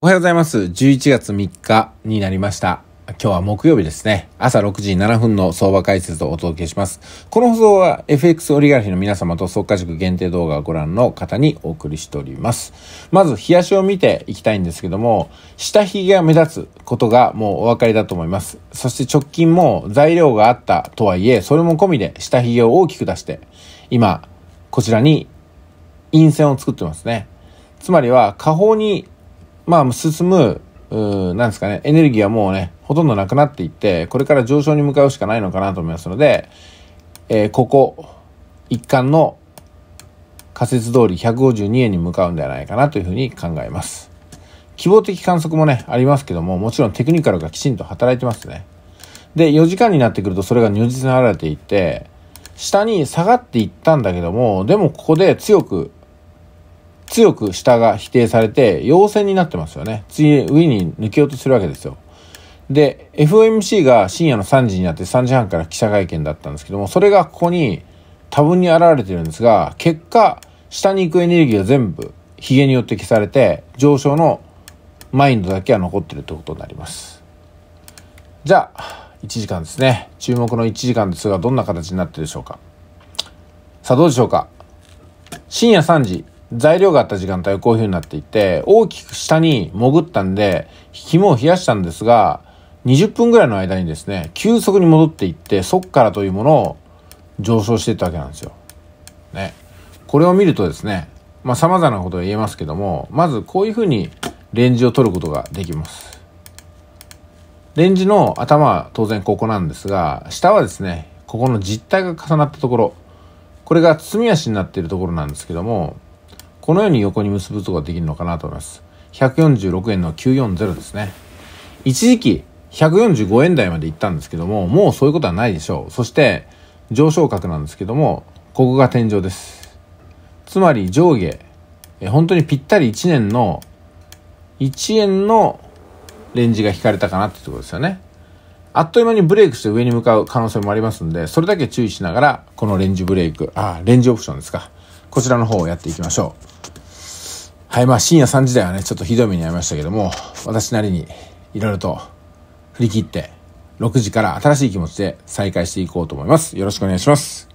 おはようございます。11月3日になりました。今日は木曜日ですね。朝6時7分の相場解説をお届けします。この放送は FX オリガルヒの皆様と即価塾限定動画をご覧の方にお送りしております。まず、冷やしを見ていきたいんですけども、下髭が目立つことがもうお分かりだと思います。そして直近も材料があったとはいえ、それも込みで下髭を大きく出して、今、こちらに陰線を作ってますね。つまりは、下方にまあ、進む、うなんですかね、エネルギーはもうね、ほとんどなくなっていって、これから上昇に向かうしかないのかなと思いますので、えー、ここ、一貫の仮説通り152円に向かうんではないかなというふうに考えます。希望的観測もね、ありますけども、もちろんテクニカルがきちんと働いてますね。で、4時間になってくるとそれが如実に現れていって、下に下がっていったんだけども、でもここで強く強く下が否定されて、陽線になってますよね。次、上に抜けようとするわけですよ。で、FOMC が深夜の3時になって3時半から記者会見だったんですけども、それがここに多分に現れてるんですが、結果、下に行くエネルギーが全部、ヒゲによって消されて、上昇のマインドだけは残ってるってことになります。じゃあ、1時間ですね。注目の1時間ですが、どんな形になってるでしょうか。さあ、どうでしょうか。深夜3時、材料があった時間帯はこういう風になっていて、大きく下に潜ったんで、紐を冷やしたんですが、20分ぐらいの間にですね、急速に戻っていって、そっからというものを上昇していったわけなんですよ。ね。これを見るとですね、まあ様々なことが言えますけども、まずこういう風にレンジを取ることができます。レンジの頭は当然ここなんですが、下はですね、ここの実体が重なったところ、これが包み足になっているところなんですけども、このように横に結ぶことができるのかなと思います。146円の940ですね。一時期、145円台まで行ったんですけども、もうそういうことはないでしょう。そして、上昇角なんですけども、ここが天井です。つまり上下、え本当にぴったり1年の、1円のレンジが引かれたかなってところですよね。あっという間にブレイクして上に向かう可能性もありますんで、それだけ注意しながら、このレンジブレイク、あ、レンジオプションですか。こちらの方をやっていきましょう。はい、まあ深夜3時台はね、ちょっとひどい目に遭いましたけども、私なりにいろいろと振り切って、6時から新しい気持ちで再開していこうと思います。よろしくお願いします。